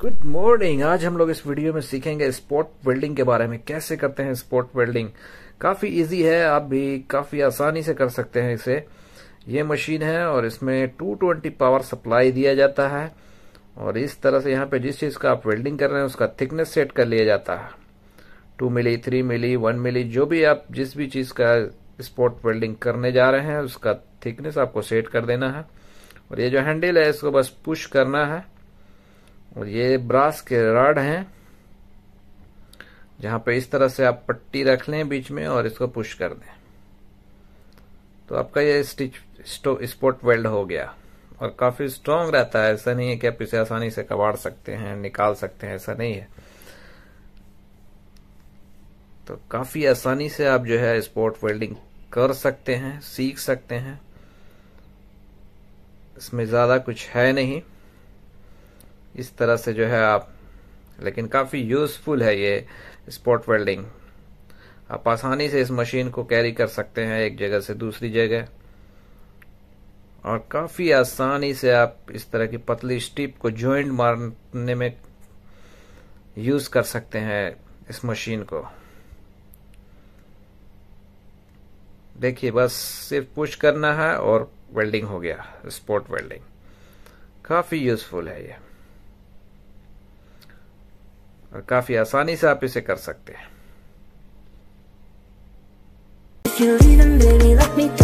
good morning आज हम लोग इस वीडियो में सीखेंगे स्पॉट वेल्डिंग के बारे में कैसे करते हैं स्पॉट वेल्डिंग काफी इजी है आप भी काफी आसानी से कर सकते हैं इसे ये मशीन है और इसमें 220 पावर सप्लाई दिया जाता है और इस तरह से यहाँ पे जिस चीज का आप वेल्डिंग कर रहे हैं उसका थिकनेस सेट कर लिया जाता है two milli three milli one milli जो भी आप जिस भी चीज का स्पॉट वेल्डिंग करने जा रहे हैं उसका थिकनेस आपको सेट कर देना है और ये जो हैंडल है इसको बस पुश करना है और ये ब्रास के रॉड हैं जहां पे इस तरह से आप पट्टी रख लें बीच में और इसको पुश कर दें तो आपका ये स्टिच स्पोर्ट वेल्ड हो गया और काफी स्ट्रांग रहता है ऐसा नहीं है कि आप इसे आसानी से कबाड़ सकते हैं निकाल सकते हैं ऐसा नहीं है तो काफी आसानी से आप जो है स्पोर्ट वेल्डिंग कर सकते हैं सीख सकते हैं इसमें ज्यादा कुछ है नहीं इस तरह से जो है आप लेकिन काफ़ी यूज़फुल है ये स्पॉट वेल्डिंग आप आसानी से इस मशीन को कैरी कर सकते हैं एक जगह से दूसरी जगह और काफ़ी आसानी से आप इस तरह की पतली स्टिप को ज्वाइंट मारने में यूज़ कर सकते हैं इस मशीन को देखिए बस सिर्फ पुश करना है और वेल्डिंग हो गया स्पॉट वेल्डिंग काफ़ी यूज़फुल है ये और काफी आसानी से आप इसे कर सकते हैं